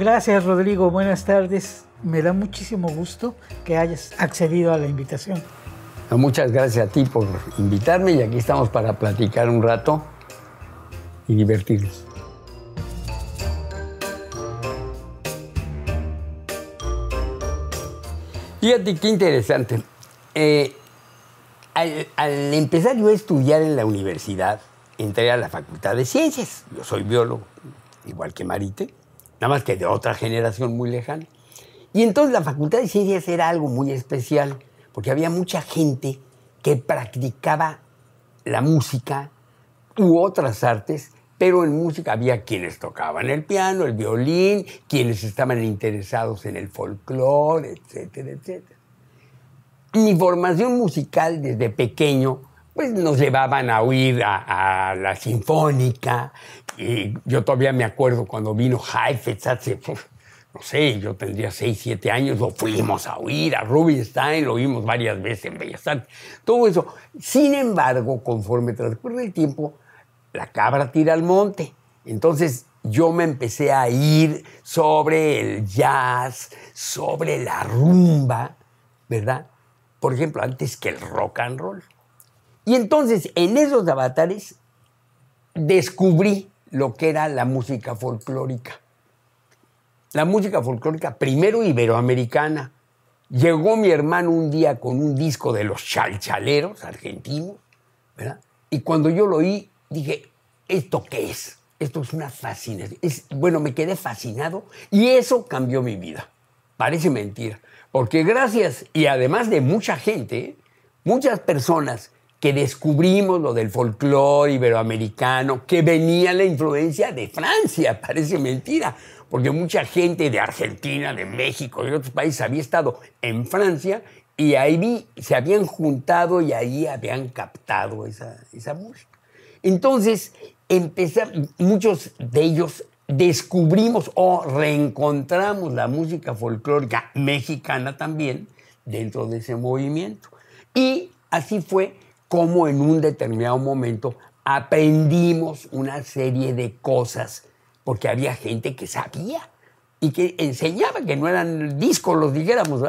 Gracias Rodrigo, buenas tardes. Me da muchísimo gusto que hayas accedido a la invitación. muchas gracias a ti por invitarme y aquí estamos para platicar un rato y divertirnos. Fíjate qué interesante. Eh, al, empezar yo a estudiar en la universidad, entré a la Facultad de Ciencias. Yo soy biólogo, igual que Marite nada más que de otra generación muy lejana. Y entonces la Facultad de Ciencias era algo muy especial, porque había mucha gente que practicaba la música u otras artes, pero en música había quienes tocaban el piano, el violín, quienes estaban interesados en el folclore, etcétera, etcétera. Mi formación musical desde pequeño pues nos llevaban a oír a, la sinfónica, yo todavía me acuerdo cuando vino Heifetz no sé, yo tendría 6, 7 años, lo fuimos a oír a Rubinstein, lo oímos varias veces en Bellas todo eso. Sin embargo, conforme transcurre el tiempo, la cabra tira al monte. Entonces yo me empecé a ir sobre el jazz, sobre la rumba, ¿verdad? Por ejemplo, antes que el rock and roll. Y entonces en esos avatares descubrí lo que era la música folclórica. La música folclórica, primero iberoamericana. Llegó mi hermano un día con un disco de los chalchaleros argentinos, ¿verdad? Y cuando yo lo oí, dije, ¿esto qué es? Esto es una fascinación. bueno, me quedé fascinado y eso cambió mi vida. Parece mentira. Porque gracias, y además de mucha gente, muchas personas que descubrimos lo del folclore iberoamericano, que venía la influencia de Francia, parece mentira, porque mucha gente de Argentina, de México, de otros países había estado en Francia y ahí se habían juntado y ahí habían captado esa, música. Entonces, empezaron, muchos de ellos descubrimos o reencontramos la música folclórica mexicana también dentro de ese movimiento. Y así fue cómo en un determinado momento aprendimos una serie de cosas, porque había gente que sabía y que enseñaba, que no eran discos, los dijéramos,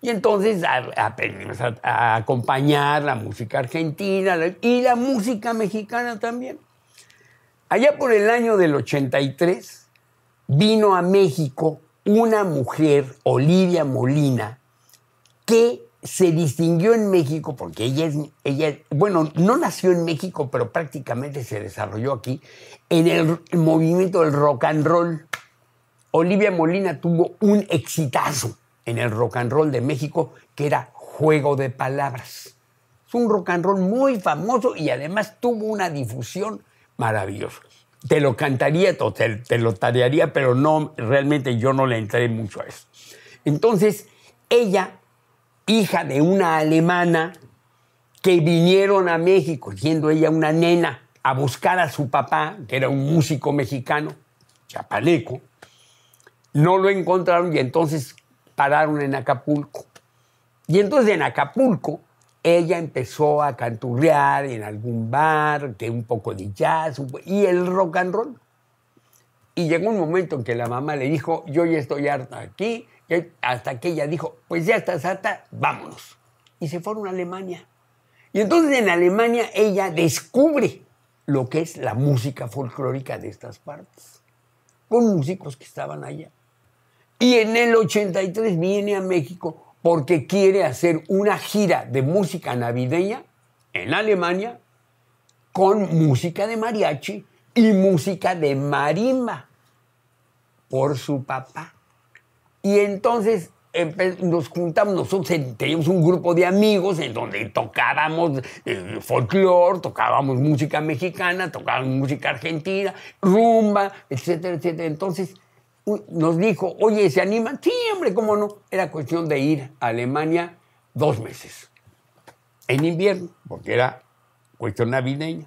Y entonces aprendimos a, a, acompañar la música argentina y la música mexicana también. Allá por el año del 83 vino a México una mujer, Olivia Molina, que se distinguió en México porque ella es, ella, bueno, no nació en México, pero prácticamente se desarrolló aquí, en el, movimiento del rock and roll. Olivia Molina tuvo un exitazo en el rock and roll de México, que era Juego de Palabras. Es un rock and roll muy famoso y además tuvo una difusión maravillosa. Te lo cantaría, te, lo tarearía, pero no, realmente yo no le entré mucho a eso. Entonces, ella hija de una alemana que vinieron a México, siendo ella una nena, a buscar a su papá, que era un músico mexicano, chapaleco. No lo encontraron y entonces pararon en Acapulco. Y entonces en Acapulco ella empezó a canturrear en algún bar, que un poco de jazz y el rock and roll. Y llegó un momento en que la mamá le dijo, yo ya estoy harta aquí, hasta que ella dijo, pues ya está harta, vámonos. Y se fueron a Alemania. Y entonces en Alemania ella descubre lo que es la música folclórica de estas partes, con músicos que estaban allá. Y en el 83 viene a México porque quiere hacer una gira de música navideña en Alemania con música de mariachi y música de marimba por su papá. Y entonces nos juntamos, nosotros teníamos un grupo de amigos en donde tocábamos eh, folclore, tocábamos música mexicana, tocábamos música argentina, rumba, etcétera, etcétera. Entonces nos dijo, oye, ¿se animan? Sí, hombre, cómo no. Era cuestión de ir a Alemania dos meses, en invierno, porque era cuestión navideña.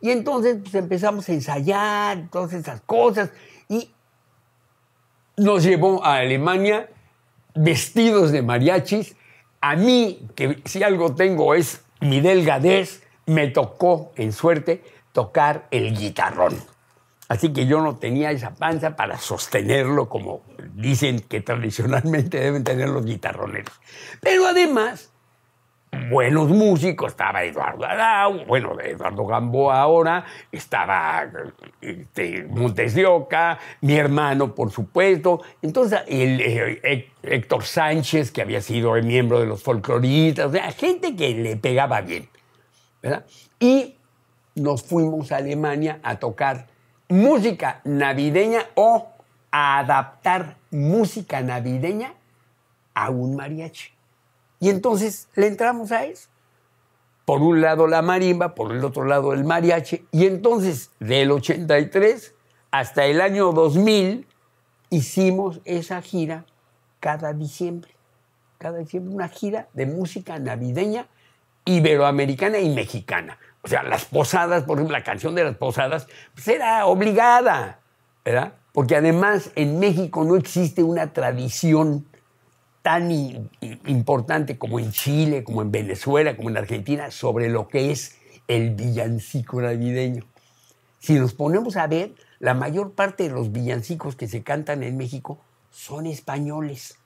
Y entonces pues, empezamos a ensayar todas esas cosas y nos llevó a Alemania vestidos de mariachis. A mí, que si algo tengo es mi delgadez, me tocó, en suerte, tocar el guitarrón. Así que yo no tenía esa panza para sostenerlo como dicen que tradicionalmente deben tener los guitarroneros. Pero además, buenos músicos, estaba Eduardo Arau, bueno, Eduardo Gamboa ahora, estaba este, Montes mi hermano, por supuesto. Entonces, el, eh, Héctor Sánchez, que había sido miembro de los folcloristas, o sea, gente que le pegaba bien. ¿verdad? Y nos fuimos a Alemania a tocar música navideña o a adaptar música navideña a un mariachi. Y entonces le entramos a eso. Por un lado la marimba, por el otro lado el mariachi. Y entonces, del 83 hasta el año 2000, hicimos esa gira cada diciembre. Cada diciembre una gira de música navideña iberoamericana y mexicana. O sea, las posadas, por ejemplo, la canción de las posadas, pues era obligada, ¿verdad? Porque además en México no existe una tradición tan importante como en Chile, como en Venezuela, como en Argentina, sobre lo que es el villancico navideño. Si nos ponemos a ver, la mayor parte de los villancicos que se cantan en México son españoles.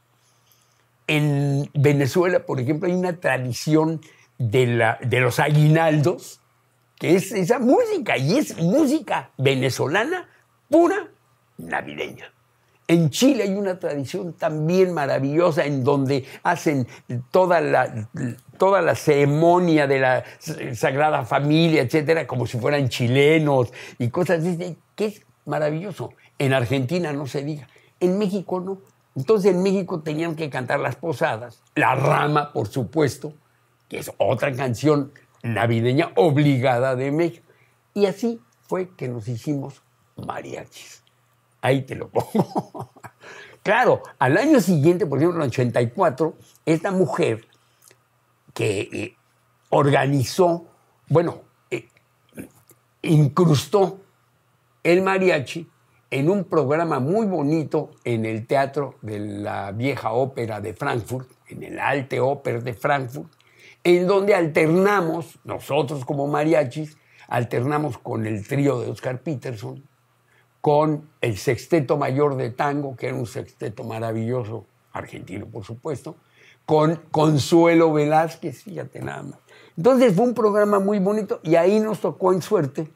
En Venezuela, por ejemplo, hay una tradición de, la, de los aguinaldos, que es esa música, y es música venezolana pura navideña. En Chile hay una tradición también maravillosa en donde hacen toda la, toda la ceremonia de la Sagrada Familia, etcétera, como si fueran chilenos y cosas así, este, que es maravilloso. En Argentina no se diga, en México no. Entonces en México tenían que cantar las posadas, la rama, por supuesto, que es otra canción navideña obligada de México. Y así fue que nos hicimos mariachis ahí te lo pongo. claro, al año siguiente, por ejemplo, en el 84, esta mujer que eh, organizó, bueno, eh, incrustó el mariachi en un programa muy bonito en el Teatro de la Vieja Ópera de Frankfurt, en el Alte Oper de Frankfurt, en donde alternamos, nosotros como mariachis, alternamos con el trío de Oscar Peterson, con el Sexteto Mayor de Tango, que era un sexteto maravilloso, argentino por supuesto, con Consuelo Velázquez, fíjate nada más. Entonces fue un programa muy bonito y ahí nos tocó en suerte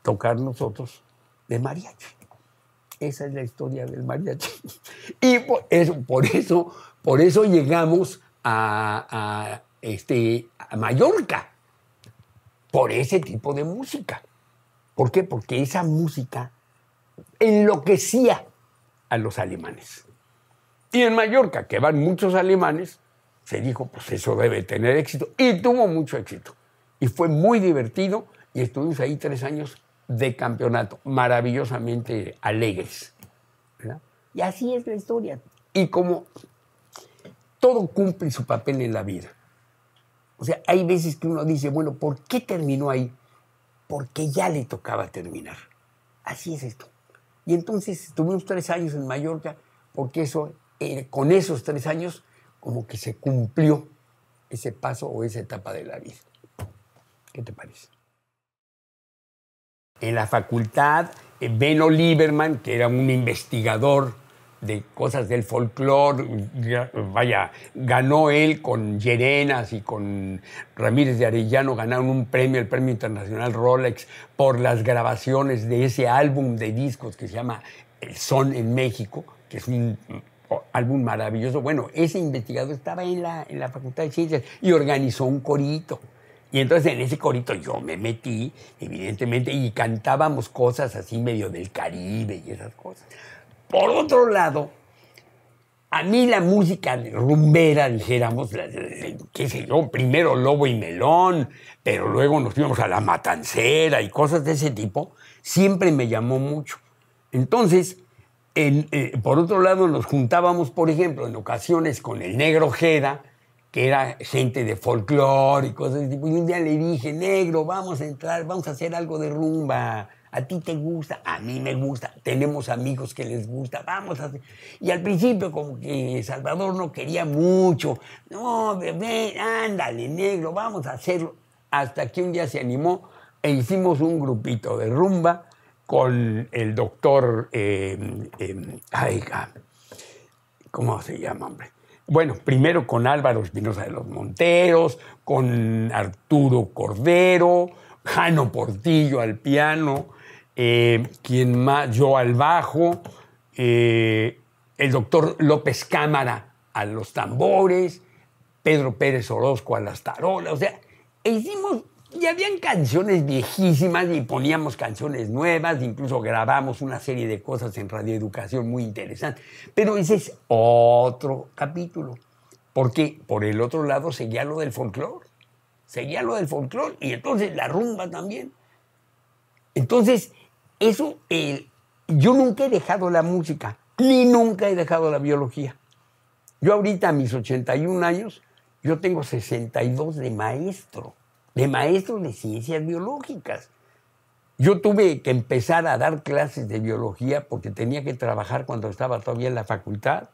tocar nosotros de mariachi. Esa es la historia del mariachi. Y por eso, por eso, por eso llegamos este, a Mallorca, por ese tipo de música. ¿Por qué? Porque esa música enloquecía a los alemanes. Y en Mallorca, que van muchos alemanes, se dijo, pues eso debe tener éxito. Y tuvo mucho éxito. Y fue muy divertido y estuvimos ahí tres años de campeonato, maravillosamente alegres. Y así es la historia. Y como todo cumple su papel en la vida. O sea, hay veces que uno dice, bueno, ¿por qué terminó ahí? Porque ya le tocaba terminar. Así es esto. Y entonces estuvimos tres años en Mallorca, porque eso, eh, con esos tres años, como que se cumplió ese paso o esa etapa de la vida. ¿Qué te parece? En la facultad, eh, Ben Oliverman, que era un investigador de cosas del folclore. Vaya, ganó él con Llerenas y con Ramírez de Arellano, ganaron un premio, el Premio Internacional Rolex, por las grabaciones de ese álbum de discos que se llama El Son en México, que es un álbum maravilloso. Bueno, ese investigador estaba en la, en la Facultad de Ciencias y organizó un corito. Y entonces en ese corito yo me metí, evidentemente, y cantábamos cosas así medio del Caribe y esas cosas. Por otro lado, a mí la música rumbera, dijéramos, qué sé yo, primero Lobo y Melón, pero luego nos fuimos a la Matancera y cosas de ese tipo, siempre me llamó mucho. Entonces, eh, por otro lado, nos juntábamos, por ejemplo, en ocasiones con el negro Jeda, que era gente de folclore y cosas de ese tipo, y un día le dije, negro, vamos a entrar, vamos a hacer algo de rumba a ti te gusta, a mí me gusta, tenemos amigos que les gusta, vamos a... Y al principio como que Salvador no quería mucho, no, bebé, ándale, negro, vamos a hacerlo. Hasta que un día se animó e hicimos un grupito de rumba con el doctor, em, em, ah, ¿cómo se llama, hombre? Bueno, primero con Álvaro Espinosa de los Monteros, con Arturo Cordero, Jano Portillo al piano, eh, más, yo al bajo, eh, el doctor López Cámara a los tambores, Pedro Pérez Orozco a las tarolas, o sea, hicimos, y habían canciones viejísimas y poníamos canciones nuevas, incluso grabamos una serie de cosas en Radio Educación, muy interesantes, pero ese es otro capítulo, porque por el otro lado seguía lo del folclore, seguía lo del folclore y entonces la rumba también. Entonces, eso, yo nunca he dejado la música, ni nunca he dejado la biología. Yo ahorita a mis 81 años, yo tengo 62 de maestro, de maestro de ciencias biológicas. Yo tuve que empezar a dar clases de biología porque tenía que trabajar cuando estaba todavía en la facultad.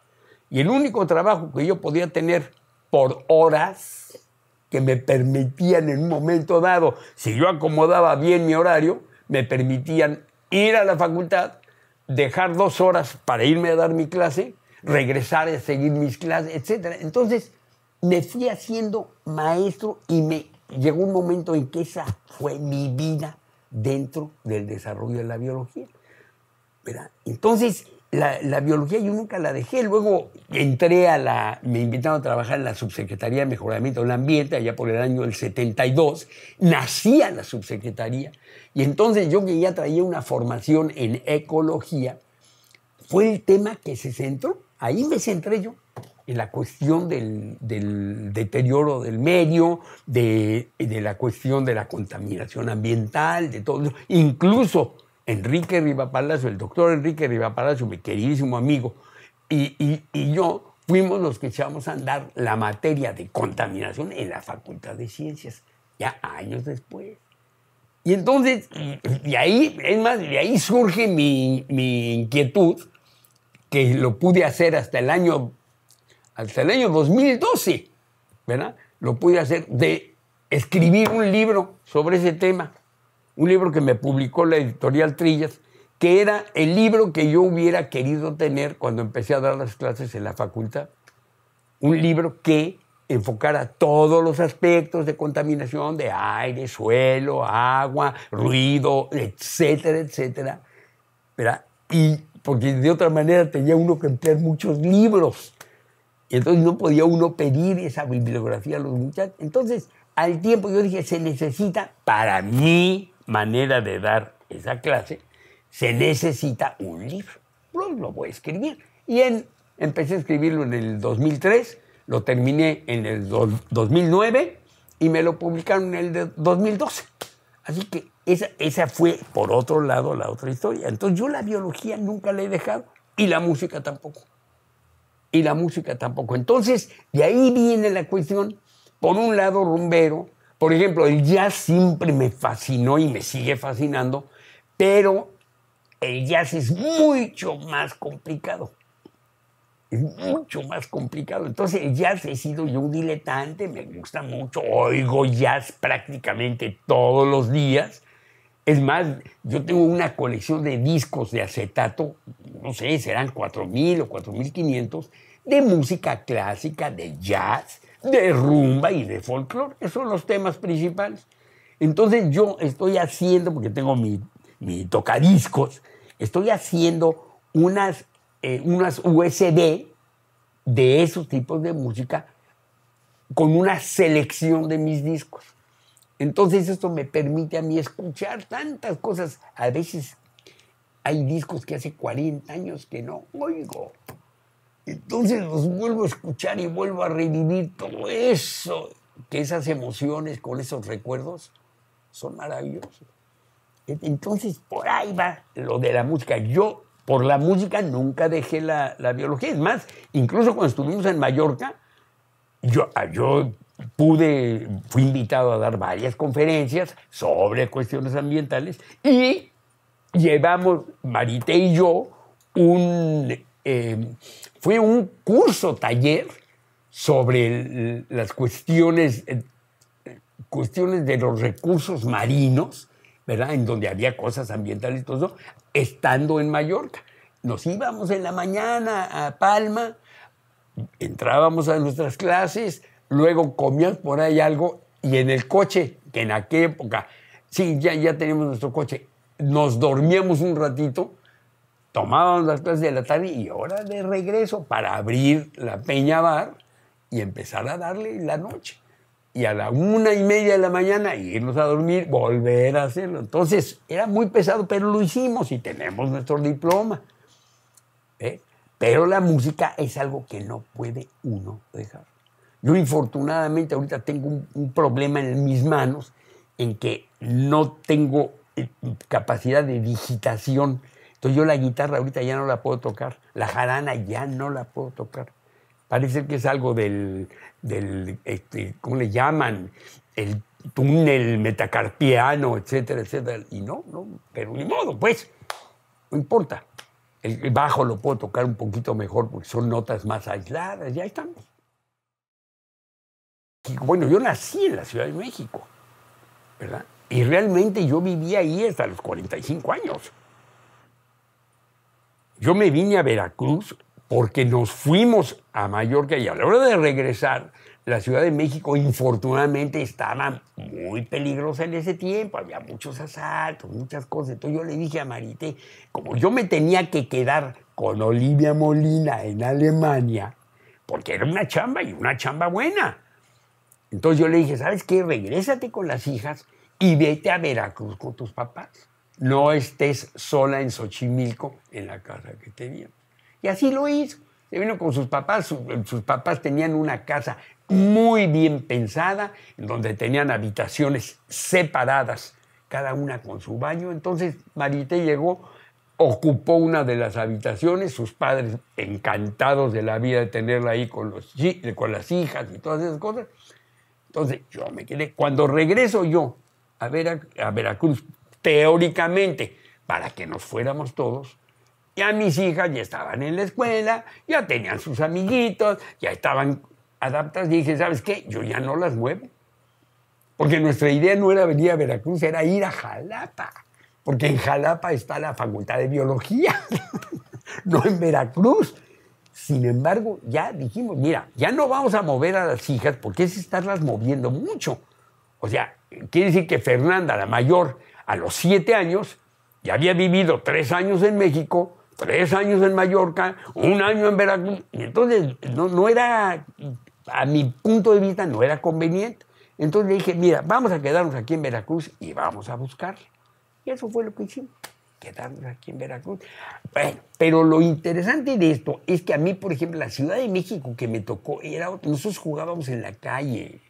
Y el único trabajo que yo podía tener por horas que me permitían en un momento dado, si yo acomodaba bien mi horario, me permitían ir a la facultad, dejar dos horas para irme a dar mi clase, regresar a seguir mis clases, etc. Entonces, me fui haciendo maestro y me llegó un momento en que esa fue mi vida dentro del desarrollo de la biología. Entonces, la, biología yo nunca la dejé. Luego entré a la, me invitaron a trabajar en la Subsecretaría de Mejoramiento del Ambiente, allá por el año del 72. Nacía la Subsecretaría y entonces yo que ya traía una formación en ecología, fue el tema que se centró, ahí me centré yo, en la cuestión del, deterioro del medio, de, la cuestión de la contaminación ambiental, de todo. Incluso Enrique Rivapalacio, el doctor Enrique Rivapalacio, mi queridísimo amigo, y, y yo fuimos los que echamos a andar la materia de contaminación en la Facultad de Ciencias, ya años después. Y entonces, y ahí, es más, de ahí surge mi, inquietud, que lo pude hacer hasta el año, hasta el año 2012, ¿verdad? Lo pude hacer de escribir un libro sobre ese tema, un libro que me publicó la editorial Trillas, que era el libro que yo hubiera querido tener cuando empecé a dar las clases en la facultad, un libro que enfocar a todos los aspectos de contaminación de aire, suelo, agua, ruido, etcétera, etcétera. Y porque de otra manera tenía uno que emplear muchos libros. Y entonces no podía uno pedir esa bibliografía a los muchachos. Entonces, al tiempo yo dije, se necesita, para mi manera de dar esa clase, se necesita un libro. Pues lo voy a escribir. Y empecé a escribirlo en el 2003 lo terminé en el 2009 y me lo publicaron en el 2012. Así que esa, esa fue, por otro lado, la otra historia. Entonces yo la biología nunca la he dejado y la música tampoco. Y la música tampoco. Entonces, de ahí viene la cuestión, por un lado, rumbero. Por ejemplo, el jazz siempre me fascinó y me sigue fascinando, pero el jazz es mucho más complicado es mucho más complicado. Entonces, el jazz he sido yo un diletante, me gusta mucho, oigo jazz prácticamente todos los días. Es más, yo tengo una colección de discos de acetato, no sé, serán 4.000 o 4.500, de música clásica, de jazz, de rumba y de folclore. Esos son los temas principales. Entonces yo estoy haciendo, porque tengo mi, mi tocadiscos, estoy haciendo unas eh, unas USB de esos tipos de música con una selección de mis discos. Entonces esto me permite a mí escuchar tantas cosas. A veces hay discos que hace 40 años que no oigo. Entonces los vuelvo a escuchar y vuelvo a revivir todo eso, que esas emociones con esos recuerdos son maravillosos. Entonces por ahí va lo de la música. Yo por la música nunca dejé la, biología. Es más, incluso cuando estuvimos en Mallorca, ah, yo, pude, fui invitado a dar varias conferencias sobre cuestiones ambientales y llevamos, Marité y yo, un, em, fue un curso, taller sobre las cuestiones, eh, cuestiones de los recursos marinos, ¿verdad? En donde había cosas ambientales y todo eso, estando en Mallorca. Nos íbamos en la mañana a Palma, entrábamos a nuestras clases, luego comíamos por ahí algo y en el coche, que en aquella época, sí, ya, ya teníamos nuestro coche, nos dormíamos un ratito, tomábamos las clases de la tarde y hora de regreso para abrir la Peña Bar y empezar a darle la noche y a la una y media de la mañana irnos a dormir, volver a hacerlo. Entonces era muy pesado, pero lo hicimos y tenemos nuestro diploma. ¿eh? Pero la música es algo que no puede uno dejar. Yo infortunadamente ahorita tengo un, un problema en mis manos en que no tengo eh, capacidad de digitación. Entonces yo la guitarra ahorita ya no la puedo tocar, la jarana ya no la puedo tocar. Parece que es algo del, del este, ¿cómo le llaman? El túnel metacarpiano, etcétera, etcétera. Y no, no, pero ni modo, pues, no importa. El, bajo lo puedo tocar un poquito mejor porque son notas más aisladas, ya estamos. bueno, yo nací en la Ciudad de México, ¿verdad? Y realmente yo viví ahí hasta los 45 años. Yo me vine a Veracruz porque nos fuimos a Mallorca y a la hora de regresar, la Ciudad de México infortunadamente estaba muy peligrosa en ese tiempo, había muchos asaltos, muchas cosas. Entonces yo le dije a Marité, como yo me tenía que quedar con Olivia Molina en Alemania, porque era una chamba y una chamba buena. Entonces yo le dije, ¿sabes qué? Regrésate con las hijas y vete a Veracruz con tus papás. No estés sola en Xochimilco, en la casa que teníamos. Y así lo hizo. Se vino con sus papás, sus, papás tenían una casa muy bien pensada, en donde tenían habitaciones separadas, cada una con su baño. Entonces Marité llegó, ocupó una de las habitaciones, sus padres encantados de la vida de tenerla ahí con, los, con las hijas y todas esas cosas. Entonces yo me quedé, cuando regreso yo a, a Veracruz, teóricamente, para que nos fuéramos todos, ya mis hijas ya estaban en la escuela, ya tenían sus amiguitos, ya estaban adaptadas. Y dije, ¿sabes qué? Yo ya no las muevo. Porque nuestra idea no era venir a Veracruz, era ir a Jalapa. Porque en Jalapa está la Facultad de Biología, no en Veracruz. Sin embargo, ya dijimos, mira, ya no vamos a mover a las hijas porque es estarlas moviendo mucho. O sea, quiere decir que Fernanda, la mayor, a los siete años, ya había vivido tres años en México, tres años en Mallorca, un año en Veracruz. Y entonces no, no era, a mi punto de vista, no era conveniente. Entonces le dije, mira, vamos a quedarnos aquí en Veracruz y vamos a buscarle. Y eso fue lo que hicimos, quedarnos aquí en Veracruz. pero lo interesante de esto es que a mí, por ejemplo, la Ciudad de México que me tocó era Nosotros jugábamos en la calle.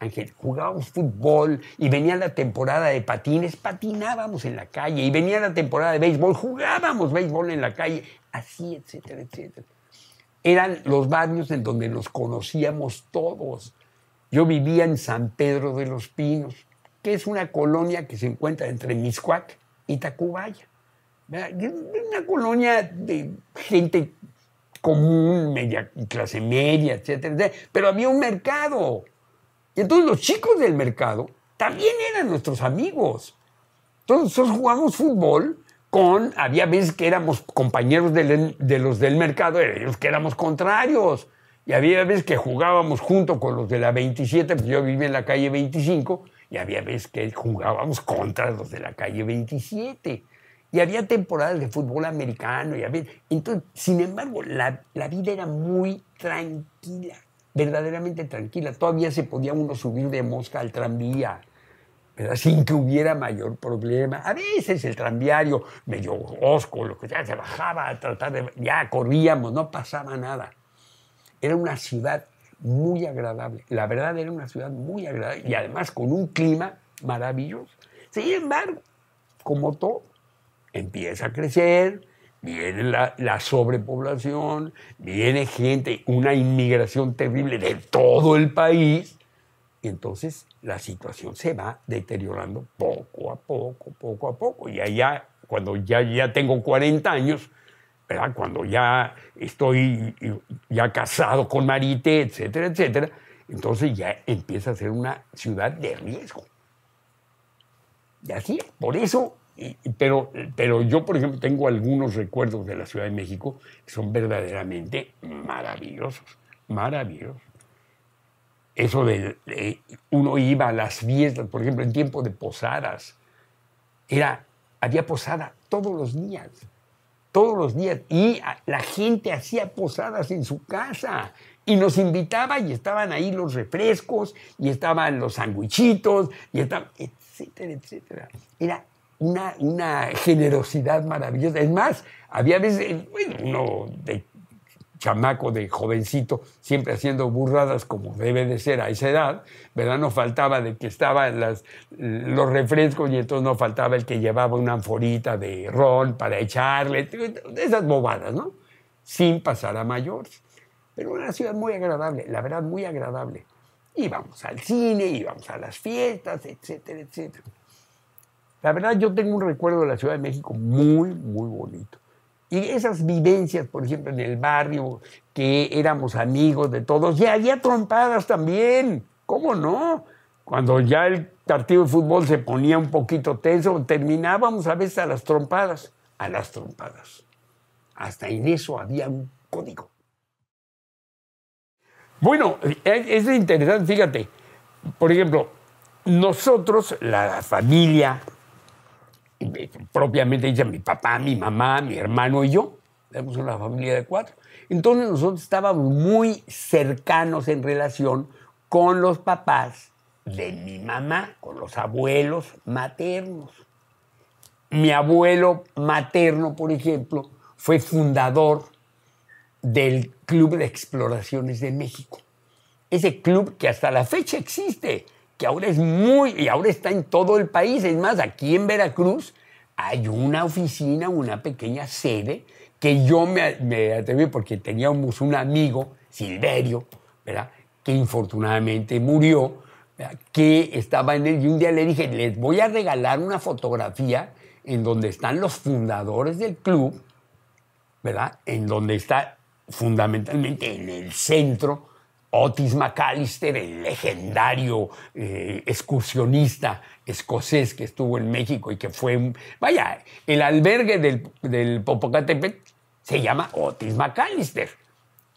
Ángel, jugábamos fútbol y venía la temporada de patines, patinábamos en la calle y venía la temporada de béisbol, jugábamos béisbol en la calle, así, etcétera, etcétera. Eran los barrios en donde nos conocíamos todos. Yo vivía en San Pedro de los Pinos, que es una colonia que se encuentra entre Miscuac y Tacubaya. Una colonia de gente común, clase media, etcétera, etcétera. Pero había un mercado y entonces los chicos del mercado también eran nuestros amigos. Entonces nosotros jugamos fútbol con, había veces que éramos compañeros de los del mercado, ellos que éramos contrarios. Y había veces que jugábamos junto con los de la 27, pues yo vivía en la calle 25, y había veces que jugábamos contra los de la calle 27. Y había temporadas de fútbol americano, y había... Entonces, sin embargo, la vida era muy tranquila verdaderamente tranquila. Todavía se podía uno subir de mosca al tranvía. sin que hubiera mayor problema. A veces el tranviario, medio osco, lo que ya se bajaba a tratar de... Ya corríamos, no pasaba nada. Era una ciudad muy agradable. La verdad era una ciudad muy agradable y además con un clima maravilloso. Sin embargo, como todo, empieza a crecer, viene la, sobrepoblación, viene gente, una inmigración terrible de todo el país, y entonces la situación se va deteriorando poco a poco, poco a poco. Y allá, cuando ya, ya tengo 40 años, ¿verdad? cuando ya estoy ya casado con Marite, etcétera, etcétera, entonces ya empieza a ser una ciudad de riesgo. Y así, por eso eh, pero, pero yo, por ejemplo, tengo algunos recuerdos de la Ciudad de México que son verdaderamente maravillosos, maravillosos. Eso de, uno iba a las fiestas, por ejemplo, en tiempo de posadas, era, había posada todos los días, todos los días, y la gente hacía posadas en su casa, y nos invitaba y estaban ahí los refrescos, y estaban los sandwichitos, y estaban, etcétera, etcétera. Era una, generosidad maravillosa. Es más, había veces, eh, bueno, uno de chamaco, de jovencito, siempre haciendo burradas como debe de ser a esa edad, ¿verdad? No faltaba de que estaban las, los refrescos y entonces no faltaba el que llevaba una anforita de ron para echarle, esas bobadas, ¿no? Sin pasar a mayores. Pero una ciudad muy agradable, la verdad, muy agradable. Íbamos al cine, íbamos a las fiestas, etcétera, etcétera. La verdad, yo tengo un recuerdo de la Ciudad de México muy, muy bonito. Y esas vivencias, por ejemplo, en el barrio, que éramos amigos de todos, y había trompadas también, ¿cómo no? Cuando ya el partido de fútbol se ponía un poquito tenso, terminábamos a veces a las trompadas, a las trompadas. Hasta en eso había un código. Bueno, es interesante, fíjate, por ejemplo, nosotros, la familia, propiamente dice mi papá, mi mamá, mi hermano y yo. Éramos una familia de cuatro. Entonces nosotros estábamos muy cercanos en relación con los papás de mi mamá, con los abuelos maternos. Mi abuelo materno, por ejemplo, fue fundador del Club de Exploraciones de México. Ese club que hasta la fecha existe que ahora es muy, y ahora está en todo el país. Es más, aquí en Veracruz hay una oficina, una pequeña sede, que yo me, atreví porque teníamos un amigo, Silverio, ¿verdad? que infortunadamente murió, que estaba en él, y un día le dije, les voy a regalar una fotografía en donde están los fundadores del club, ¿verdad? En donde está fundamentalmente en el centro Otis McAllister, el legendario eh, excursionista escocés que estuvo en México y que fue, vaya, el albergue del, del Popocatépetl se llama Otis McAllister,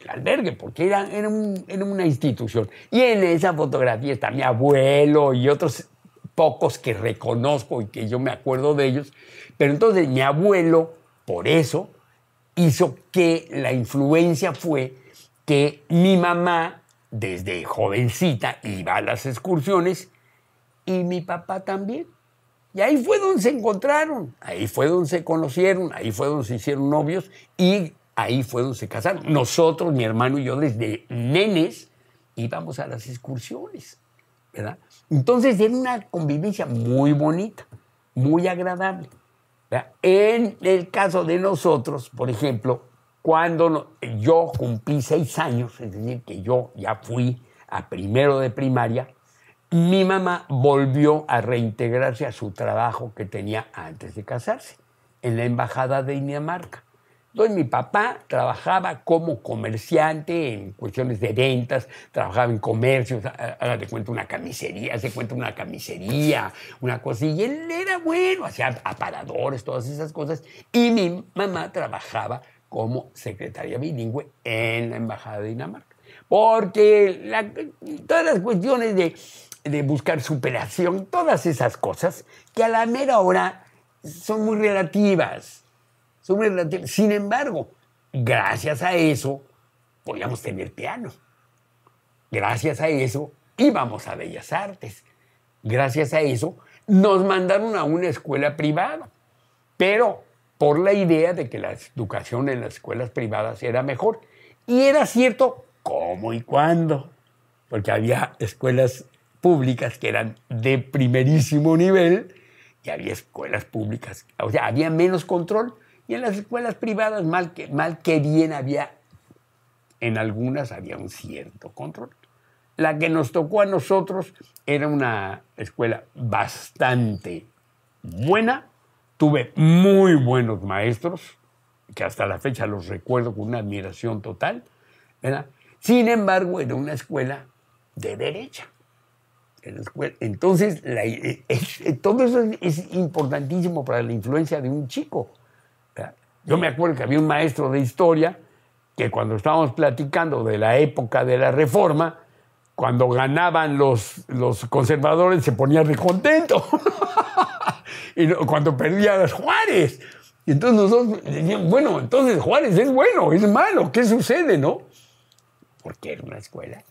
el albergue, porque era una institución. Y en esa fotografía está mi abuelo y otros pocos que reconozco y que yo me acuerdo de ellos. Pero entonces mi abuelo, por eso, hizo que la influencia fue que mi mamá desde jovencita iba a las excursiones y mi papá también. Y ahí fue donde se encontraron, ahí fue donde se conocieron, ahí fue donde se hicieron novios y ahí fue donde se casaron. Nosotros, mi hermano y yo, desde nenes íbamos a las excursiones, ¿verdad? Entonces era una convivencia muy bonita, muy agradable. En el caso de nosotros, por ejemplo, cuando yo cumplí seis años, es decir, que yo ya fui a primero de primaria, mi mamá volvió a reintegrarse a su trabajo que tenía antes de casarse, en la Embajada de Dinamarca. donde mi papá trabajaba como comerciante en cuestiones de ventas, trabajaba en comercios, haga de cuenta una camisería, hace cuenta una camisería, una cosa, y él era bueno, hacía aparadores, todas esas cosas, y mi mamá trabajaba como secretaria bilingüe en la Embajada de Dinamarca. Porque todas las cuestiones de, de buscar superación, todas esas cosas que a la mera hora son muy relativas. Son muy relativas. Sin embargo, gracias a eso podíamos tener piano. Gracias a eso íbamos a Bellas Artes. Gracias a eso nos mandaron a una escuela privada. Pero por la idea de que la educación en las escuelas privadas era mejor. Y era cierto cómo y cuándo, porque había escuelas públicas que eran de primerísimo nivel y había escuelas públicas, o sea, había menos control. Y en las escuelas privadas, mal que, mal que bien había, en algunas había un cierto control. La que nos tocó a nosotros era una escuela bastante buena, Tuve muy buenos maestros, que hasta la fecha los recuerdo con una admiración total, Sin embargo, era una escuela de derecha. Entonces, eh, eh, todo eso es, importantísimo para la influencia de un chico. Yo me acuerdo que había un maestro de historia que cuando estábamos platicando de la época de la reforma, cuando ganaban los, los conservadores se ponía recontento. y cuando perdía Juárez. Y entonces nosotros decíamos, bueno, entonces Juárez es bueno, es malo, ¿qué sucede, no? Porque es una escuela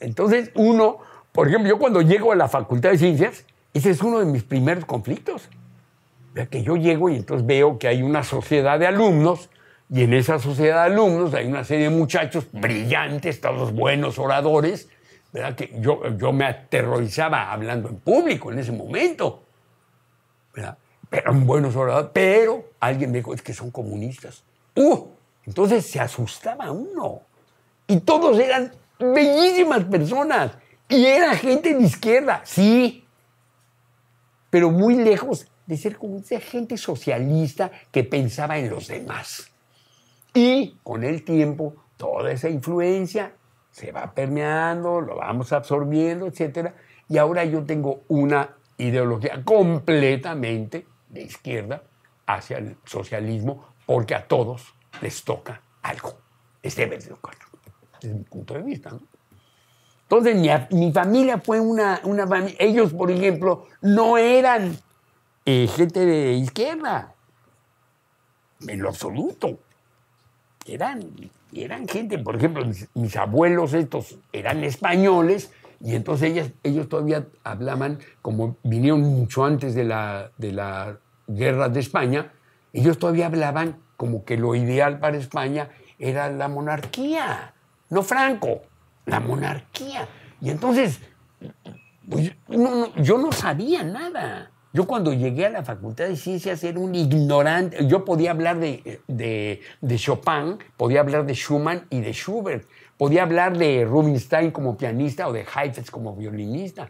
Entonces uno, por ejemplo, yo cuando llego a la Facultad de Ciencias, ese es uno de mis primeros conflictos. Ya que yo llego y entonces veo que hay una sociedad de alumnos y en esa sociedad de alumnos hay una serie de muchachos brillantes, todos buenos oradores, ¿verdad? Que yo, me aterrorizaba hablando en público en ese momento, Pero Buenos pero alguien me dijo, es que son comunistas. ¡Uh! Entonces se asustaba uno. Y todos eran bellísimas personas. Y era gente de izquierda, sí. Pero muy lejos de ser como esa gente socialista que pensaba en los demás. Y con el tiempo, toda esa influencia se va permeando, lo vamos absorbiendo, etc. Y ahora yo tengo una ideología completamente de izquierda hacia el socialismo, porque a todos les toca algo. Este es desde mi punto de vista. Entonces, mi, familia fue una, una familia. Ellos, por ejemplo, no eran gente de izquierda, en lo absoluto. Eran y eran gente, por ejemplo, mis, abuelos estos eran españoles y entonces ellas, ellos todavía hablaban, como vinieron mucho antes de la, de la guerra de España, ellos todavía hablaban como que lo ideal para España era la monarquía, no Franco, la monarquía. Y entonces, pues, no, yo no sabía nada. Yo cuando llegué a la Facultad de Ciencias era un ignorante. Yo podía hablar de, de, Chopin, podía hablar de Schumann y de Schubert. Podía hablar de Rubinstein como pianista o de Heifetz como violinista.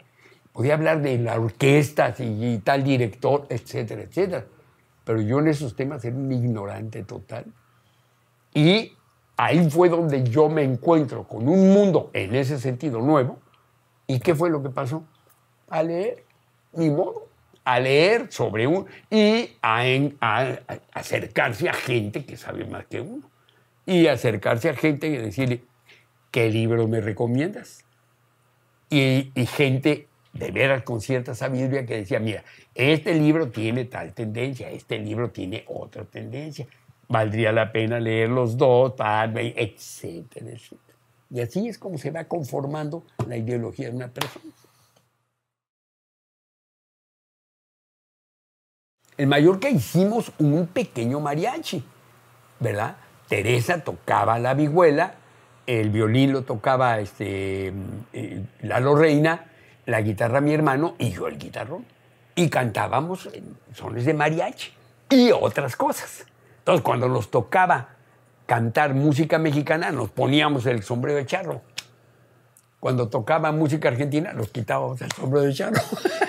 Podía hablar de la orquesta y, tal director, etcétera, etcétera. Pero yo en esos temas era un ignorante total. Y ahí fue donde yo me encuentro con un mundo en ese sentido nuevo. ¿Y qué fue lo que pasó? A leer, ni modo a leer sobre uno y a, acercarse a gente que sabe más que uno. Y acercarse a gente y decirle, ¿qué libro me recomiendas? Y, gente de veras con cierta sabiduría que decía, mira, este libro tiene tal tendencia, este libro tiene otra tendencia, valdría la pena leer los dos, tal, etcétera, etcétera. Y así es como se va conformando la ideología de una persona. En Mallorca hicimos un pequeño mariachi, ¿verdad? Teresa tocaba la vihuela, el violín lo tocaba este, mm, eh, la la guitarra mi hermano y yo el guitarrón. Y cantábamos sones de mariachi y otras cosas. Entonces, cuando nos tocaba cantar música mexicana, nos poníamos el sombrero de charro. Cuando tocaba música argentina, nos quitábamos el sombrero de charro.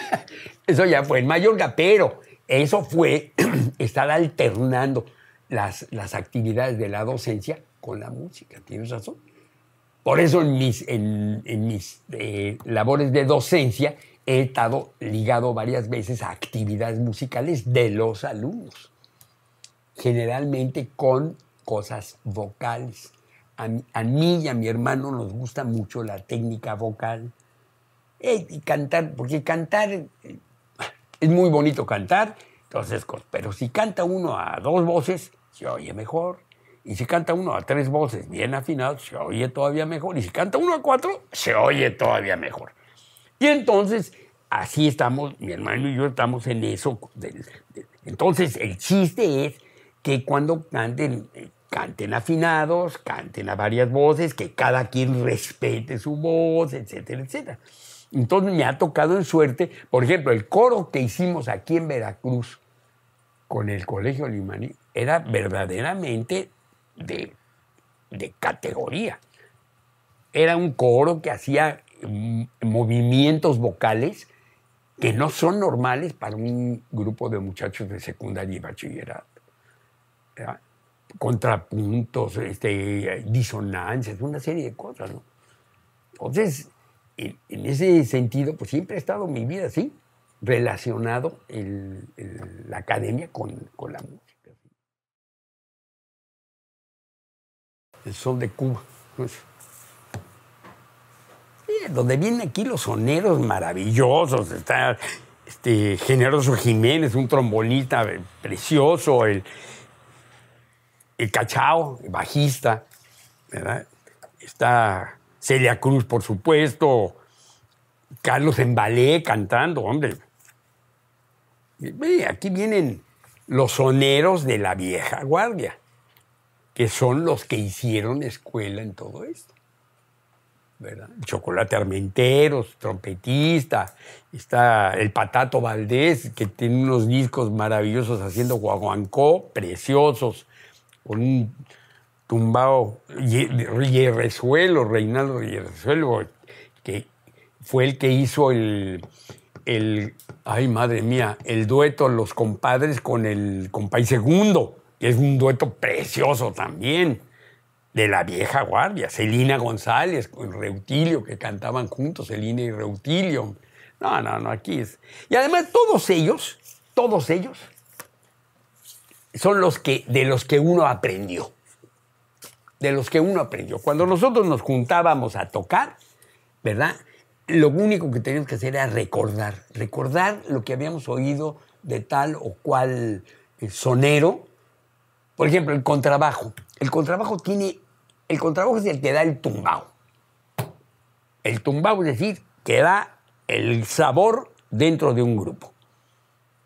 Eso ya fue en Mallorca, pero eso fue estar alternando las, actividades de la docencia con la música, tienes razón. Por eso en mis, en, mis eh, labores de docencia he estado ligado varias veces a actividades musicales de los alumnos, generalmente con cosas vocales. A, mí y a mi hermano nos gusta mucho la técnica vocal. Eh, y cantar, porque cantar eh, es muy bonito cantar, entonces, pero si canta uno a dos voces, se oye mejor. Y si canta uno a tres voces bien afinados, se oye todavía mejor. Y si canta uno a cuatro, se oye todavía mejor. Y entonces, así estamos, mi hermano y yo estamos en eso. Entonces, el chiste es que cuando canten, canten afinados, canten a varias voces, que cada quien respete su voz, etcétera, etcétera. Entonces me ha tocado en suerte, por ejemplo, el coro que hicimos aquí en Veracruz con el Colegio Limani era verdaderamente de, categoría. Era un coro que hacía mm, movimientos vocales que no son normales para un grupo de muchachos de secundaria y bachillerato. Contrapuntos, este, disonancias, una serie de cosas. ¿no? Entonces, en, ese sentido, pues siempre ha estado mi vida así, relacionado la academia con, la música. El sol de Cuba. donde vienen aquí los soneros maravillosos, está este, Generoso Jiménez, un trombonista precioso, el, el cachao, bajista, ¿verdad? Está Celia Cruz, por supuesto, Carlos en ballet cantando, hombre. Aquí vienen los soneros de la vieja guardia, que son los que hicieron escuela en todo esto. Chocolate Armenteros, trompetista, está el Patato Valdés, que tiene unos discos maravillosos haciendo guaguancó, preciosos, con un tumbado resuelo Reinaldo Riesuelo, que fue el que hizo el, el, ay madre mía, el dueto Los Compadres con el Compay Segundo, que es un dueto precioso también, de la vieja guardia, Celina González con Reutilio, que cantaban juntos, Celina y Reutilio. No, no, no, aquí es. Y además todos ellos, todos ellos, son los que, de los que uno aprendió de los que uno aprendió. Cuando nosotros nos juntábamos a tocar, ¿verdad? Lo único que teníamos que hacer era recordar, recordar lo que habíamos oído de tal o cual eh, sonero. Por ejemplo, el contrabajo. El contrabajo tiene, el contrabajo es el que da el tumbao. El tumbao es decir, que da el sabor dentro de un grupo.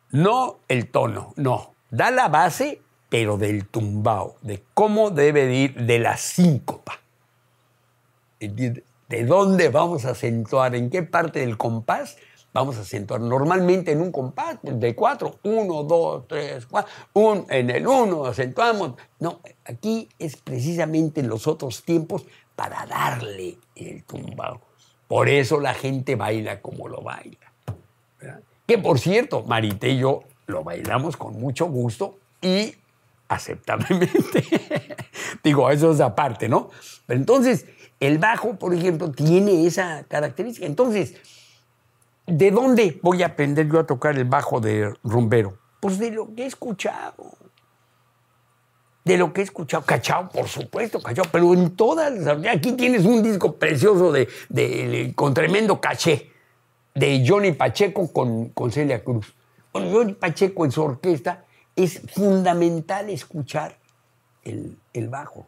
No el tono, no. Da la base pero del tumbao, de cómo debe ir de la síncopa. ¿De dónde vamos a acentuar? ¿En qué parte del compás vamos a acentuar? Normalmente en un compás de cuatro, uno, dos, tres, cuatro, en el uno acentuamos. No, aquí es precisamente en los otros tiempos para darle el tumbao. Por eso la gente baila como lo baila. Que por cierto, Marité y yo lo bailamos con mucho gusto y aceptablemente. Digo, eso es aparte, ¿no? Pero entonces, el bajo, por ejemplo, tiene esa característica. Entonces, ¿de dónde voy a aprender yo a tocar el bajo de rumbero? Pues de lo que he escuchado. De lo que he escuchado. Cachao, por supuesto, cachao, pero en todas Aquí tienes un disco precioso de, con tremendo caché de Johnny Pacheco con, con Celia Cruz. Bueno, Johnny Pacheco en su orquesta es fundamental escuchar el, bajo.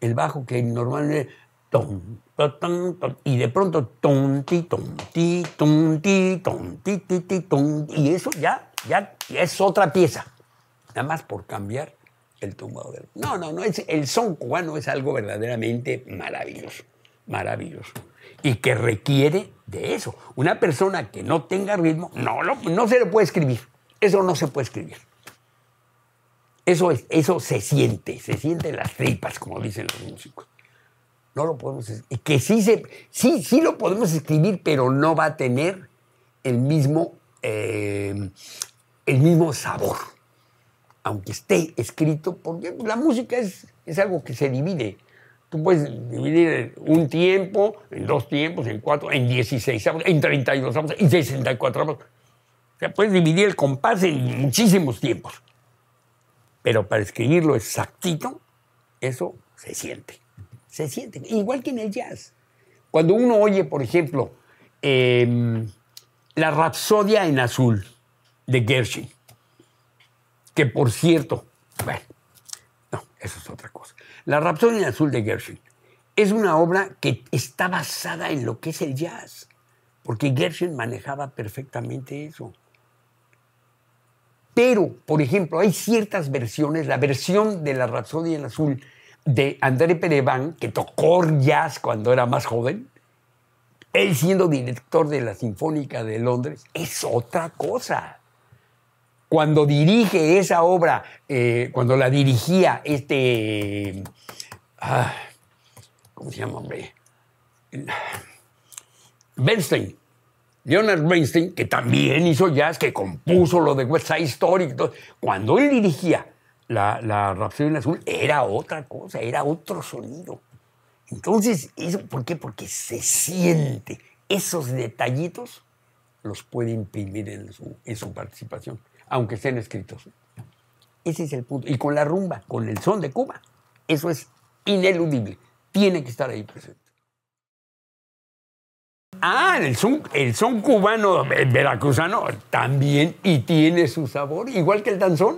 El bajo que normalmente ton, ton, ton, y de pronto ton, ti, ti, ton, ti, y eso ya, ya, es otra pieza. Nada más por cambiar el tumbado del... No, no, no, es, el son cubano es algo verdaderamente maravilloso, maravilloso. Y que requiere de eso. Una persona que no tenga ritmo, no, lo, no se le puede escribir. Eso no se puede escribir. Eso, eso se siente, se siente las tripas, como dicen los músicos. No lo podemos Que sí, se, sí, sí lo podemos escribir, pero no va a tener el mismo, eh, el mismo sabor. Aunque esté escrito, porque la música es, es algo que se divide. Tú puedes dividir un tiempo, en dos tiempos, en cuatro, en 16 en 32 en 64 O sea, puedes dividir el compás en muchísimos tiempos. Pero para escribirlo exactito, eso se siente. Se siente. Igual que en el jazz. Cuando uno oye, por ejemplo, em, la Rapsodia en Azul de Gershwin, que por cierto, bueno, no, eso es otra cosa. La Rapsodia en Azul de Gershwin es una obra que está basada en lo que es el jazz, porque Gershwin manejaba perfectamente eso. Pero, por ejemplo, hay ciertas versiones, la versión de la Rapsodia en Azul de André Pereván, que tocó jazz cuando era más joven, él siendo director de la Sinfónica de Londres, es otra cosa. Cuando dirige esa obra, eh, cuando la dirigía este... Ah, ¿Cómo se llama, hombre? Bernstein. Leonard Bernstein, que también hizo jazz, que compuso lo de West Side Story, cuando él dirigía la, la en Azul, era otra cosa, era otro sonido. Entonces, por qué? Porque se siente. Esos detallitos los puede imprimir en su, en su participación, aunque estén escritos. Ese es el punto. Y con la rumba, con el son de Cuba, eso es ineludible. Tiene que estar ahí presente. Ah, el son, cubano eh, veracruzano también y tiene su sabor, igual que el danzón.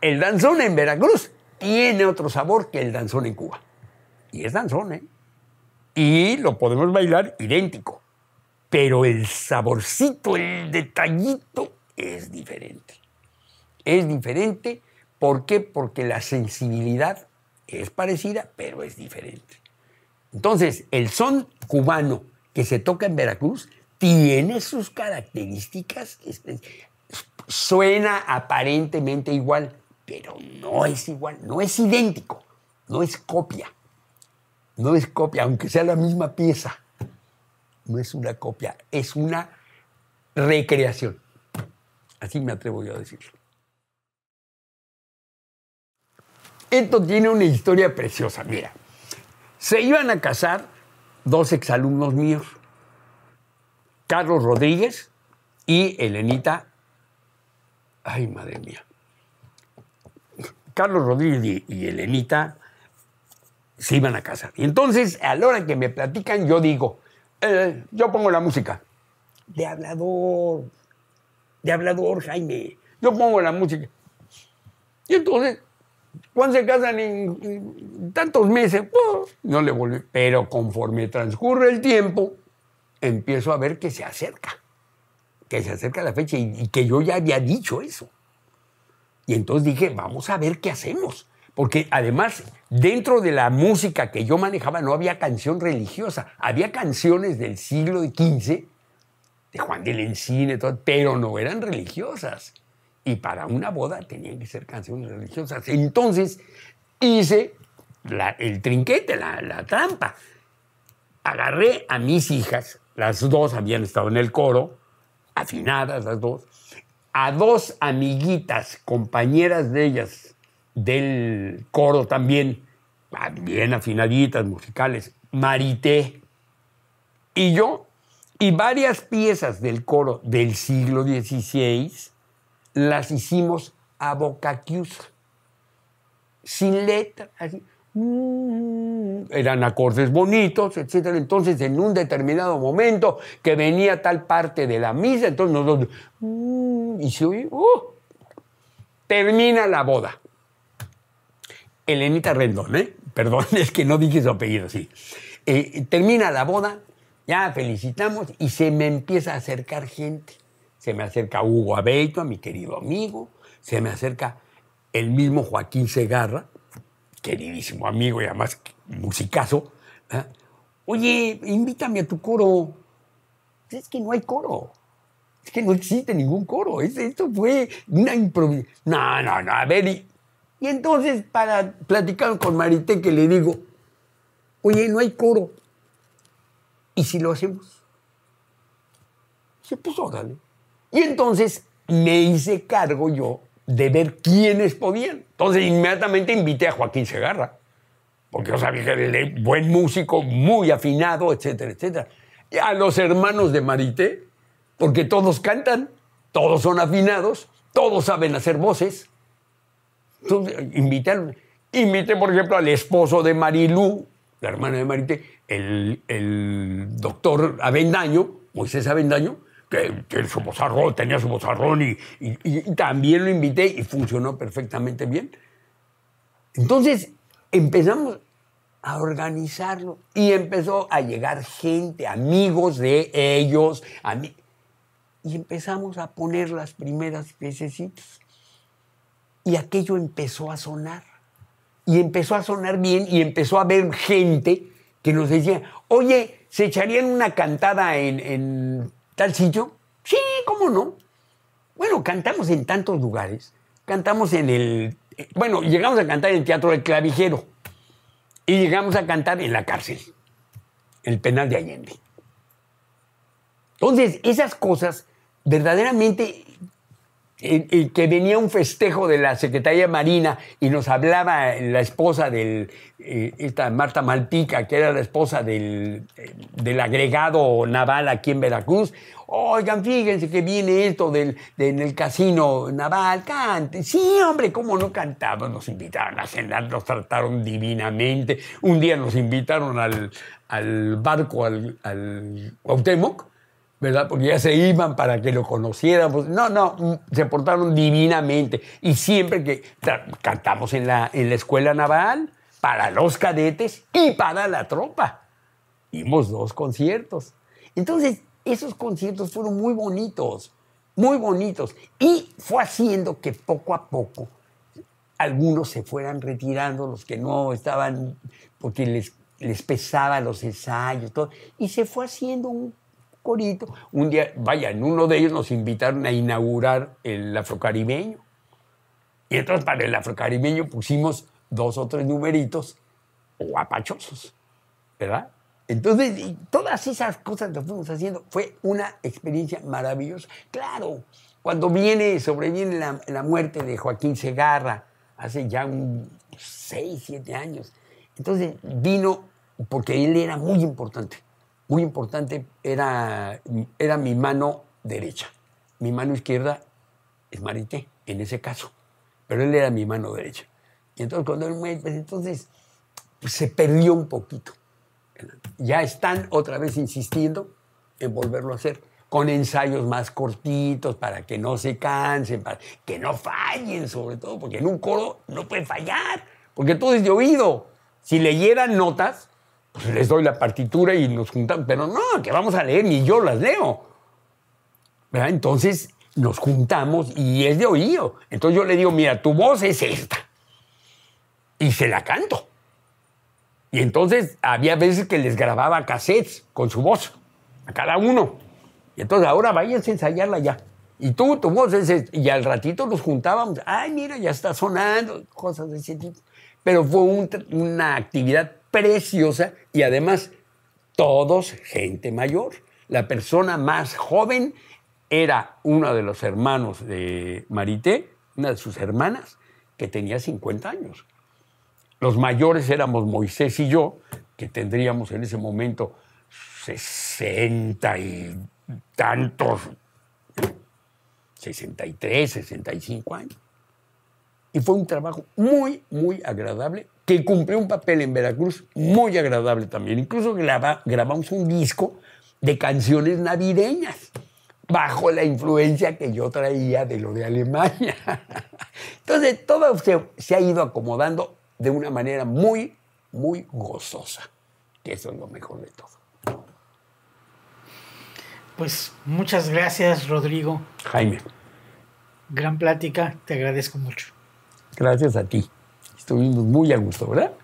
El danzón en Veracruz tiene otro sabor que el danzón en Cuba. Y es danzón, ¿eh? Y lo podemos bailar idéntico. Pero el saborcito, el detallito es diferente. Es diferente, ¿por qué? Porque la sensibilidad es parecida, pero es diferente. Entonces, el son cubano que se toca en Veracruz tiene sus características. Suena aparentemente igual, pero no es igual, no es idéntico, no es copia. No es copia, aunque sea la misma pieza. No es una copia, es una recreación. Así me atrevo yo a decirlo. Esto tiene una historia preciosa, mira. Se iban a casar dos exalumnos míos, Carlos Rodríguez y Elenita. Ay, madre mía. Carlos Rodríguez y Elenita se iban a casa. Y entonces, a la hora que me platican, yo digo, eh, yo pongo la música. De hablador, de hablador, Jaime. Yo pongo la música. Y entonces Juan se casan en tantos meses, no le volví. Pero conforme transcurre el tiempo, empiezo a ver que se acerca, que se acerca la fecha y, que yo ya había dicho eso. Y entonces dije, vamos a ver qué hacemos. Porque además, dentro de la música que yo manejaba no había canción religiosa, había canciones del siglo XV, de Juan del Encine, todo, pero no eran religiosas y para una boda tenían que ser canciones religiosas. Entonces hice el trinquete, la, la trampa. Agarré a mis hijas, las dos habían estado en el coro, afinadas las dos, a dos amiguitas, compañeras de ellas, del coro también, bien afinaditas, musicales, Marité y yo, y varias piezas del coro del siglo XVI las hicimos a boca sin letra, así. Mm, eran acordes bonitos, etc. Entonces, en un determinado momento que venía tal parte de la misa, entonces nosotros, mm, y se oye, uh, termina la boda. Elenita Rendón, ¿eh? perdón, es que no dije su apellido, así eh, termina la boda, ya felicitamos y se me empieza a acercar gente se me acerca Hugo Abeito, a mi querido amigo, se me acerca el mismo Joaquín Segarra, queridísimo amigo y además musicazo. ¿eh? Oye, invítame a tu coro. Es que no hay coro. Es que no existe ningún coro. esto fue una improvisación. No, no, no, a ver. Y, entonces, para platicar con Marité, que le digo, oye, no hay coro. ¿Y si lo hacemos? Se puso, darle. Y entonces me hice cargo yo de ver quiénes podían. Entonces inmediatamente invité a Joaquín Segarra, porque yo sabía que era buen músico, muy afinado, etcétera, etcétera. Y a los hermanos de Marité, porque todos cantan, todos son afinados, todos saben hacer voces. Entonces invité, a, invité por ejemplo, al esposo de Marilú, la hermana de Marité, el, el doctor Avendaño, Moisés Avendaño, su tenía su bozarrón y, también lo invité y funcionó perfectamente bien. Entonces empezamos a organizarlo y empezó a llegar gente, amigos de ellos, y empezamos a poner las primeras piececitas. Y aquello empezó a sonar. Y empezó a sonar bien y empezó a haber gente que nos decía, oye, se echarían una cantada en tal sitio? Sí, ¿cómo no? Bueno, cantamos en tantos lugares. Cantamos en el... Bueno, llegamos a cantar en el Teatro del Clavijero y llegamos a cantar en la cárcel, el penal de Allende. Entonces, esas cosas verdaderamente que venía un festejo de la Secretaría Marina y nos hablaba la esposa del, eh, esta Marta Maltica que era la esposa del, agregado naval aquí en Veracruz, Oigan, fíjense que viene esto del, del, casino naval, cante. Sí, hombre, cómo no cantaban, nos invitaron a cenar, nos trataron divinamente. Un día nos invitaron al, barco, al, al ¿verdad? Porque ya se iban para que lo conociéramos. Pues, no, no, mm, se portaron divinamente. Y siempre que cantamos en la, en la escuela naval, para los cadetes y para la tropa. Dimos dos conciertos. Entonces, esos conciertos fueron muy bonitos, muy bonitos. Y fue haciendo que poco a poco algunos se fueran retirando, los que no estaban, porque les, les pesaba los ensayos, todo. Y se fue haciendo un corito. Un día, vaya, en uno de ellos nos invitaron a inaugurar el afrocaribeño. Y entonces para el afrocaribeño pusimos dos o tres numeritos guapachosos, ¿verdad? Entonces, todas esas cosas que fuimos haciendo fue una experiencia maravillosa. Claro, cuando viene, sobreviene la, la muerte de Joaquín Segarra, hace ya un 6, siete años, entonces vino, porque él era muy importante muy importante era, era mi mano derecha. Mi mano izquierda es Marité, en ese caso. Pero él era mi mano derecha. Y entonces cuando él pues entonces pues, se perdió un poquito. Ya están otra vez insistiendo en volverlo a hacer, con ensayos más cortitos para que no se cansen, para que no fallen sobre todo, porque en un coro no puede fallar, porque todo es de oído. Si leyeran notas, pues, les doy la partitura y nos juntamos. Pero no, que vamos a leer, ni yo las leo. ¿Verdad? Entonces nos juntamos y es de oído. Entonces yo le digo, mira, tu voz es esta. Y se la canto. Y entonces había veces que les grababa cassettes con su voz, a cada uno. Y entonces ahora váyanse a ensayarla ya. Y tú, tu voz es esta. Y al ratito nos juntábamos, ay, mira, ya está sonando, cosas de ese tipo. Pero fue una actividad preciosa y además todos gente mayor. La persona más joven era uno de los hermanos de Marité, una de sus hermanas, que tenía 50 años. Los mayores éramos Moisés y yo, que tendríamos en ese momento 60 y tantos, 63, 65 años. Y fue un trabajo muy, muy agradable que cumplió un papel en Veracruz muy agradable también. Incluso grabamos un disco de canciones navideñas bajo la influencia que yo traía de lo de Alemania. Entonces, todo se, se, ha ido acomodando de una manera muy, muy gozosa, que eso es lo mejor de todo. Pues muchas gracias, Rodrigo. Jaime. Gran plática, te agradezco mucho. Gracias a ti. Estuvimos muy a gusto, ¿verdad?